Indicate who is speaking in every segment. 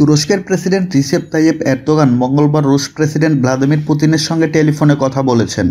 Speaker 1: তুরস্কের president Recep Tayyip Erdogan মঙ্গলবার রুশ প্রেসিডেন্ট ভ্লাদিমির পুতিনের সঙ্গে টেলিফোনে কথা বলেছেন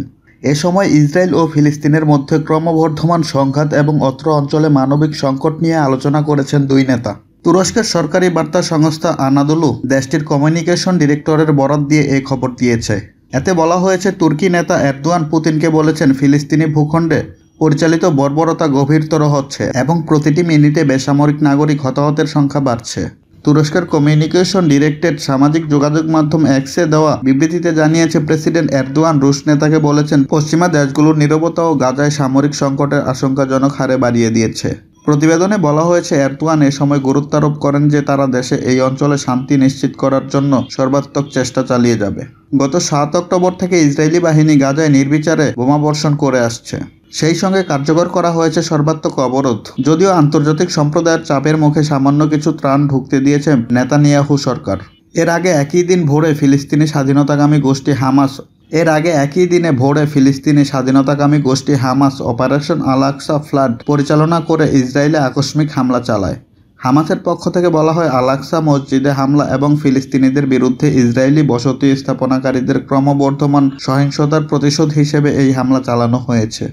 Speaker 1: এ সময় ইসরায়েল ও ফিলিস্তিনের মধ্যে ক্রমবর্ধমান সংঘাত এবং অত্র অঞ্চলে মানবিক সংকট নিয়ে আলোচনা করেছেন দুই নেতা তুরস্কের সরকারি বার্তা সংস্থা আনাদুলু দেশটির কমিউনিকেশন ডিরেক্টরের বরাত দিয়ে এ খবর দিয়েছে এতে বলা হয়েছে তুর্কি নেতা এরদোয়ান পুতিনকে বলেছেন ফিলিস্তিনি ভূখণ্ডে পরিচালিত বর্বরতা গভীরতর হচ্ছে এবং প্রতিটি মিনিটে বেসামরিক নাগরিক হতাহতের সংখ্যা বাড়ছে তুরস্কের কমিউনিকেশন ডিরেক্টরেট সামাজিক যোগাযোগ মাধ্যম এক্সে দেওয়া বিবৃতিতে জানিয়েছে প্রেসিডেন্ট এরদোয়ান রুশ নেতাকে বলেছেন পশ্চিমা দেশগুলোর নিরবতা ও গাজায় সামরিক সংকটের আশঙ্কাজনক হারে বাড়িয়ে দিয়েছে প্রতিবেদনে বলা হয়েছে এরদোয়ান এ সময় গুরুত্বারোপ করেন যে তারা দেশে এই অঞ্চলে শান্তি নিশ্চিত করার জন্য সর্বাত্মক চেষ্টা চালিয়ে যাবে গত সাত অক্টোবর থেকে ইসরায়েলি বাহিনী গাজায় নির্বিচারে বোমাবর্ষণ করে আসছে সেই সঙ্গে কার্যকর করা হয়েছে সর্বাত্মক অবরোধ যদিও আন্তর্জাতিক সম্প্রদায়ের চাপের মুখে সামান্য কিছু ত্রাণ ঢুকতে দিয়েছে নেতানিয়াহু সরকার এর আগে একই দিন ভোরে ফিলিস্তিনি স্বাধীনতাকামী গোষ্ঠী হামাস এর আগে একই দিনে ভোরে ফিলিস্তিনি স্বাধীনতাকামী গোষ্ঠী হামাস অপারেশন আলাক্সা ফ্লাড পরিচালনা করে ইসরায়েলে আকস্মিক হামলা চালায় হামাসের পক্ষ থেকে বলা হয় আলাক্সা মসজিদে হামলা এবং ফিলিস্তিনিদের বিরুদ্ধে ইসরায়েলি বসতি স্থাপনাকারীদের ক্রমবর্ধমান সহিংসতার প্রতিশোধ হিসেবে এই হামলা চালানো হয়েছে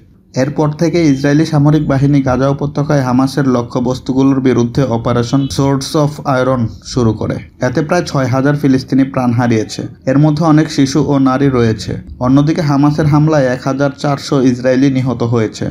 Speaker 1: এরপর থেকে ইসরায়েলি সামরিক বাহিনী গাজা উপত্যকায় হামাসের লক্ষ্যবস্তুগুলোর বিরুদ্ধে অপারেশন সোর্স অফ আয়রন শুরু করে এতে প্রায় ছয় হাজার ফিলিস্তিনি প্রাণ হারিয়েছে এর মধ্যে অনেক শিশু ও নারী রয়েছে অন্যদিকে হামাসের হামলায় এক হাজার চারশো ইসরায়েলি নিহত হয়েছে